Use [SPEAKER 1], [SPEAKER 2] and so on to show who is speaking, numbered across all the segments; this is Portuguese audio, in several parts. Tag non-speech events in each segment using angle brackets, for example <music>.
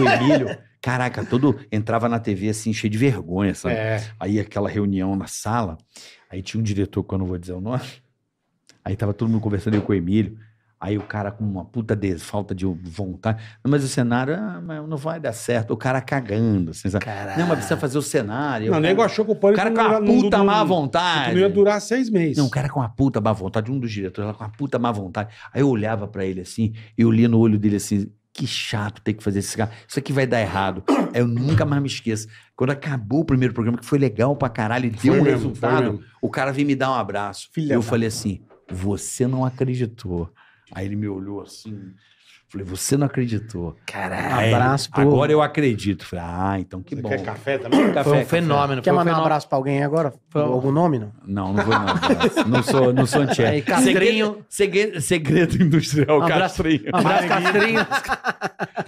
[SPEAKER 1] o Emílio. Caraca, todo entrava na TV assim, cheio de vergonha, sabe? É. Aí aquela reunião na sala, aí tinha um diretor que eu não vou dizer o nome. Aí tava todo mundo conversando eu com o Emílio. Aí o cara com uma puta de, falta de vontade. mas o cenário ah, não vai dar certo. O cara cagando. Assim, não, mas precisa fazer o cenário. Não, o nego achou
[SPEAKER 2] que o pânico O cara com uma não, puta má vontade. Não ia durar seis meses. Não, o cara com uma
[SPEAKER 1] puta má vontade. Um dos diretores com uma puta má vontade. Aí eu olhava para ele assim, eu li no olho dele assim, que chato ter que fazer esse cigarro. Isso aqui vai dar errado. Eu nunca mais me esqueço. Quando acabou o primeiro programa, que foi legal pra caralho, deu um mesmo, resultado, o cara veio me dar um abraço. Filha eu da... falei assim: você não acreditou. Aí ele me olhou assim. Falei, você não acreditou. Caralho. Abraço pro... Agora eu acredito. Falei, ah, então que você bom. Quer café também? Café, foi um fenômeno. Quer mandar um abraço
[SPEAKER 3] pra alguém agora? Foi algum nome, não?
[SPEAKER 1] Não, não vou não. não sou, não
[SPEAKER 3] sou
[SPEAKER 2] antiético. Segredo, segredo, segredo industrial, um abraço, castrinho. Um abraço, castrinho.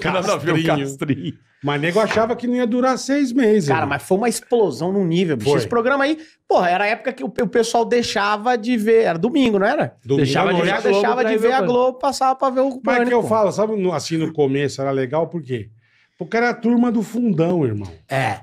[SPEAKER 2] Castrinho. Castrinho. Mas nego achava que não ia durar seis meses. Cara, mas foi uma explosão num nível, bicho. Foi. Esse
[SPEAKER 3] programa aí, porra, era a época que o, o pessoal deixava de ver. Era
[SPEAKER 2] domingo, não era? Domingo deixava de ver, a Globo, deixava de ver a Globo,
[SPEAKER 3] passava pra ver o Mas é que eu falo,
[SPEAKER 2] sabe, assim no começo era legal, por quê? Porque era a turma do fundão, irmão. É.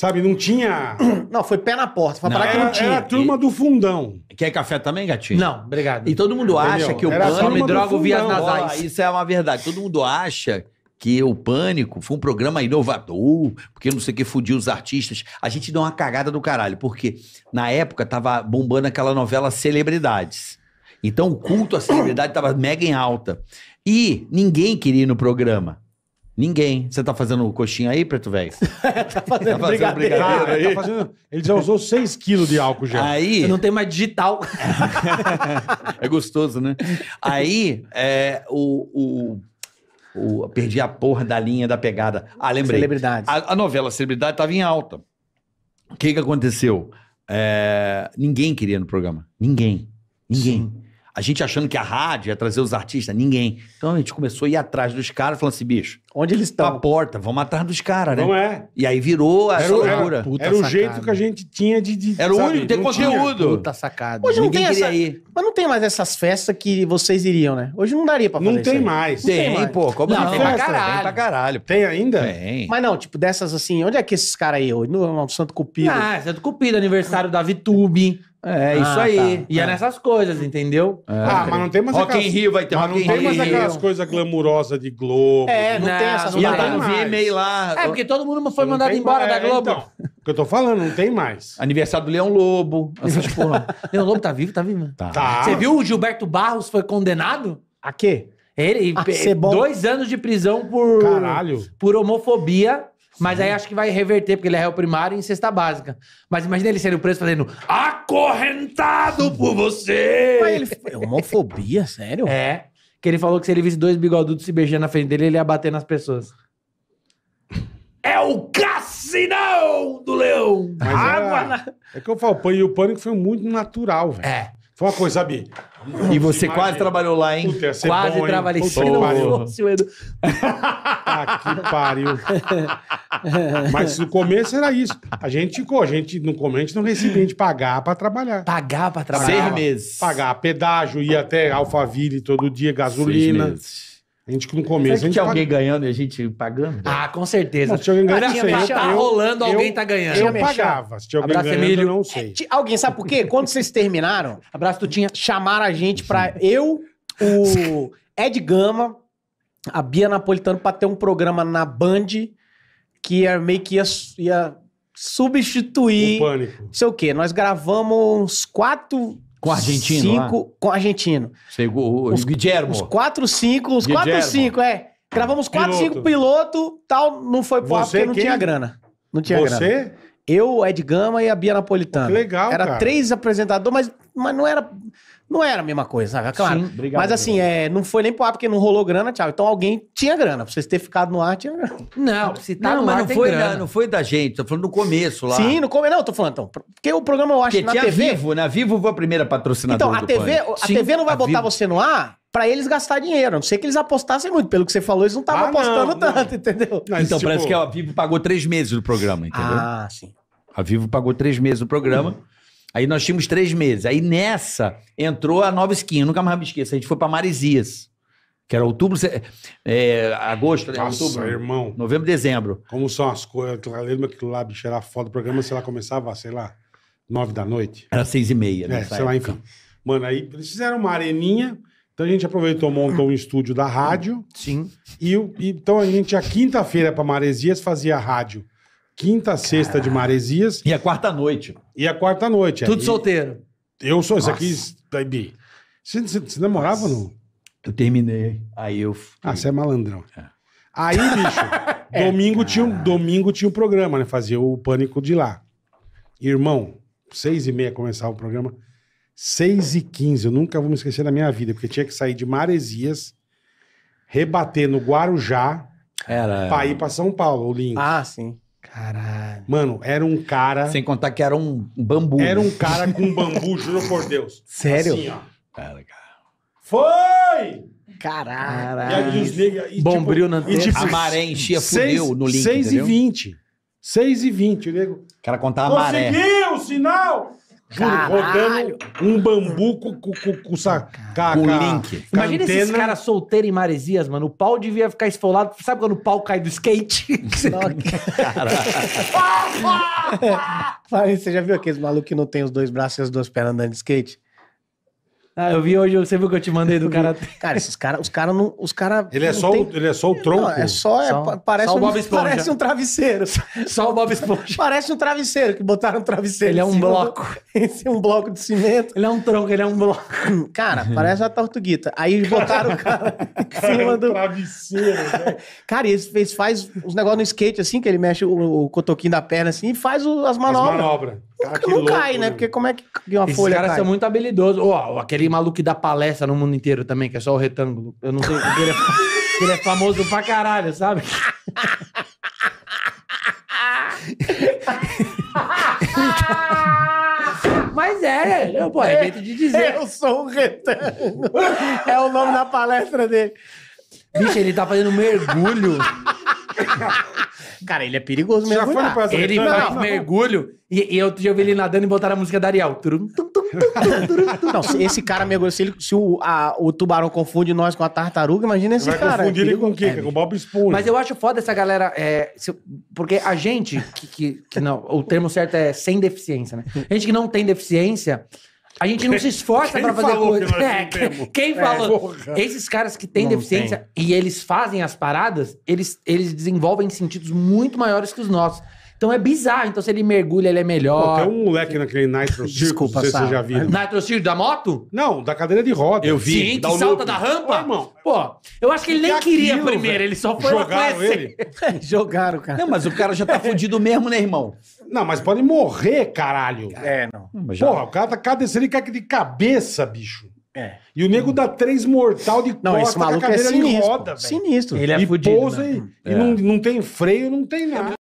[SPEAKER 2] Sabe, não tinha. <clears throat> Não, foi pé na porta. Foi Não, que não Era, era a turma do fundão. Quer café também,
[SPEAKER 1] gatinho? Não, obrigado. E todo mundo Entendeu? acha que o pânico. me droga o vias fundão, nasais. Isso é uma verdade. Todo mundo acha que o Pânico foi um programa inovador, porque não sei o que, fudiu os artistas. A gente deu uma cagada do caralho, porque na época tava bombando aquela novela Celebridades. Então o culto à celebridade tava mega em alta. E ninguém queria ir no programa. Ninguém. Você tá fazendo coxinha aí, Preto Velho? <laughs> tá fazendo,
[SPEAKER 2] tá fazendo brigadeiro.
[SPEAKER 1] brigadeiro aí. Tá
[SPEAKER 2] fazendo... Ele já usou 6 quilos de álcool já. Aí... não tem mais digital.
[SPEAKER 1] <laughs> é gostoso, né? Aí, é, o, o... O, perdi a porra da linha da pegada. Ah, lembrei. Celebridade. A, a, novela Celebridade estava em alta. O que, que aconteceu? É, ninguém queria no programa. Ninguém. Ninguém. Sim. A gente achando que a rádio ia trazer os artistas, ninguém. Então a gente começou a ir atrás dos caras, falando assim, bicho. Onde eles estão? Tá a porta, vamos atrás dos caras, né? Não é. E aí virou a era, loucura. Era, Puta era o jeito
[SPEAKER 2] que a gente tinha de. de era o único, ter conteúdo. Tinha. Puta sacada. Hoje ninguém não tem essa. Ir.
[SPEAKER 3] Mas não tem mais essas festas que vocês iriam, né? Hoje não daria pra fazer Não tem aí. mais. tem, tem mais. pô. Como não, não? Tem, mais pra caralho. tem pra caralho. Tem ainda? Tem. Mas não, tipo, dessas assim, onde é que esses caras aí hoje? No, no Santo Cupido.
[SPEAKER 4] Ah, Santo Cupido, aniversário da Vitube. É, isso ah, tá. aí. tá. E é, é.
[SPEAKER 2] nessas coisas, entendeu? É. Ah, mas não tem mais Rock aquelas... Rio vai ter Mas não tem mais Rio. aquelas coisas glamurosas de Globo. É, não, tem essas não E tá tem no mais. lá. É, porque
[SPEAKER 4] todo mundo foi Não mandado embora mais. da É, Globo. então, o que eu tô falando, não tem mais. Aniversário do Leão Lobo. Essas <laughs> porra. Leão Lobo tá vivo? Tá vivo. Tá. Tá. Você viu o Gilberto Barros foi condenado? A quê? Ele, Ah, dois anos de prisão por, Caralho. por homofobia mas aí acho que vai reverter, porque ele é réu primário em cesta básica. Mas imagina ele sendo preso fazendo acorrentado por você! Mas ele... É homofobia, sério? É. Que ele falou que se ele visse dois bigodudos se beijando na frente dele, ele ia bater nas pessoas.
[SPEAKER 2] É o cassinão do leão! Mas Água! É, é que eu falo, o pânico foi muito natural, velho. É. Foi uma coisa, Bi. E você quase trabalhou lá, hein? Puta, quase bom, trabalhei. Se não pariu. fosse o Edu. <laughs> Ah, que pariu. Mas no começo era isso. A gente ficou, a gente, no começo, a gente não recebia, a gente pagar pra trabalhar. Pagar pra trabalhar. Seis meses. Pagar pedágio, ia até Alphaville todo dia, gasolina. Seis meses. A gente que no começo. Será que a gente tinha alguém ganhando e a gente pagando? Ah, com certeza. Não, se alguém ganhando, não sei. Tá rolando, eu, alguém tá ganhando.
[SPEAKER 3] Eu, eu pagava. Se tinha alguém Abraço, ganhando, Emílio. não sei. É, alguém, sabe por quê? Quando vocês terminaram, Abraço tu tinha chamaram a gente pra eu, o Ed Gama, a Bia Napolitano, pra ter um programa na Band que ia, meio que ia, ia substituir... O Pânico. Não sei o quê. Nós gravamos uns quatro com argentino? Cinco, lá? com argentino.
[SPEAKER 1] Chegou o
[SPEAKER 3] os, Guillermo. Os quatro, cinco, os Guillermo. quatro, cinco, é. Gravamos quatro, piloto. cinco piloto, tal, não foi pro porque não quem? tinha grana. Não tinha Você? grana. Você? Eu, Ed Gama e a Bia Napolitano. Que legal, Era cara. três apresentadores, mas, mas não era não era a mesma coisa, sabe? Claro. Sim, obrigado, Mas assim, é, não foi nem pro ar porque não rolou grana, tchau. Então alguém tinha grana. Pra vocês terem ficado no ar, tinha grana.
[SPEAKER 1] Não, se tá não, mas ar, não foi, grana. não foi da gente. Tô falando no começo lá. Sim,
[SPEAKER 3] no começo. Não, tô falando. Então, porque o programa, eu acho, porque na tinha TV... Vivo,
[SPEAKER 1] na né? Vivo foi a primeira patrocinadora Então, a TV, a Sim, TV não vai botar Vivo.
[SPEAKER 3] você no ar para eles gastar dinheiro. A não sei que eles apostassem muito. Pelo que você falou, eles não estavam ah, apostando não, tanto, não. entendeu? Mas, então, tipo... parece que a
[SPEAKER 1] Vivo pagou três meses do programa, entendeu? Ah, sim. A Vivo pagou três meses do programa. Uhum. Aí nós tínhamos três meses. Aí nessa entrou a nova skin, eu nunca mais me esqueço. A gente foi para Marizias, que era outubro, é,
[SPEAKER 2] agosto, né? Nossa, outubro, irmão. Novembro, dezembro. Como são as coisas. lembro que lá, bicho, era foda. O programa, sei lá, começava, sei lá, nove da noite. Era seis e meia, né? É, sei época. lá, enfim. Mano, aí eles fizeram uma areninha. Então a gente aproveitou, montou um estúdio da rádio. Sim. E, e então a gente, a quinta-feira para Maresias, fazia rádio quinta, sexta de Maresias. E a quarta noite. E a quarta noite. Tudo aí, solteiro. Eu sou, isso aqui, daí, Você, você, você namorava ou não? Eu terminei. Aí eu. Fiquei... Ah, você é malandrão. É. Aí, bicho, <laughs> é, domingo, tinha, um, domingo tinha o um programa, né? Fazia o pânico de lá. Irmão, seis e meia começava o programa. Seis e quinze, eu nunca vou me esquecer da minha vida, porque tinha que sair de Maresias, rebater no Guarujá, era, pra ir pra São Paulo, o link. Ah, sim. Caralho. Mano, era um cara. Sem contar que era um bambu. Era né? um cara com bambu, <laughs> juro por Deus. Sério? Assim, ó. Cara, cara. Foi! Caralho. E aí desliga. E, tipo, Bombril tipo, na e, tipo, A maré enchia, fudeu no link. 6 entendeu? e 20. 6 e 20, nego. O cara contava a maré. Conseguiu o sinal!
[SPEAKER 4] Juro, rodando
[SPEAKER 2] um bambu com, com,
[SPEAKER 4] com, com, Com link. com Imagina esses caras solteiros em maresias, mano. O pau devia ficar esfolado. Sabe quando o pau cai do skate? <laughs> <laughs> <laughs>
[SPEAKER 3] É, fala Você já viu aqueles malucos que não tem os dois braços e as duas pernas andando de skate? Ah, eu vi hoje, você viu que eu te mandei do cara. cara, esses caras, os caras não. Os cara ele, é só tem... o,
[SPEAKER 2] ele é só o tronco? Não, é só. É, só é, parece, só um, parece um
[SPEAKER 3] travesseiro. Só o Bob <laughs> Esponja. parece um travesseiro, que botaram um travesseiro. Ele é um bloco. <laughs> Esse é um bloco de cimento. Ele é um tronco, ele é um bloco. <laughs> Cara, parece uma tortuguita. Aí botaram o cara em cima do. É um travesseiro, Cara, eles, eles faz os negócios no skate assim, que ele mexe o, o cotoquinho da perna assim e faz o, as manobras. As manobras.
[SPEAKER 2] Cara, que não louco, cai, né? né?
[SPEAKER 3] Porque como é que uma Esses folha. Os caras são muito habilidosos. Ó, oh,
[SPEAKER 4] aquele maluco que dá palestra no mundo inteiro também, que é só o retângulo. Eu não sei. ele, é, <laughs> ele é famoso pra caralho, sabe? <laughs> Mas é, pô, é jeito de dizer. Eu sou um retângulo. É o nome da palestra dele. Bicho, ele tá fazendo mergulho. <laughs>
[SPEAKER 3] Cara, ele é perigoso mesmo. Já foi no Ele faz
[SPEAKER 4] mergulho. E, e outro dia eu vi ele nadando e botaram a música da Ariel. Turum, tum, tum,
[SPEAKER 3] tum, não, se esse cara mergulha, se, ele, se o, a, o tubarão confunde nós com a tartaruga, imagina esse Vai cara. É confundir é ele com o quê? É, com o
[SPEAKER 4] Bob Esponja. Mas eu acho foda essa galera... É, se, porque a gente que, que, que não... O termo certo é sem deficiência, né? A gente que não tem deficiência... A gente não se esforça para fazer coisa. Que é, quem, quem é, falou? É, Esses caras que têm não deficiência tem. e eles fazem as paradas, eles, eles desenvolvem sentidos muito maiores que os nossos. Então é bizarro. Então se ele mergulha, ele é melhor. Pô, tem um moleque
[SPEAKER 2] naquele Nitro Circus, Desculpa, não sei se você já viu. Nitro Circus da moto? Não, da cadeira de roda. Eu vi. Sim, que salta da rampa? irmão. Pô,
[SPEAKER 4] eu acho que ele nem que é queria aquilo, primeiro, velho? ele
[SPEAKER 2] só foi Jogaram ele? <laughs> Jogaram, cara. Não, mas o cara já tá <laughs> fudido mesmo, né, irmão? Não, mas pode morrer, caralho. É, não. Hum, já... Porra, o cara tá cada ele cai de cabeça, bicho. É. E o nego dá três mortal de não, esse maluco é sinistro, roda, velho. Sinistro. Ele é e fudido, pousa né? e, é. e não, não tem freio, não tem é, nada.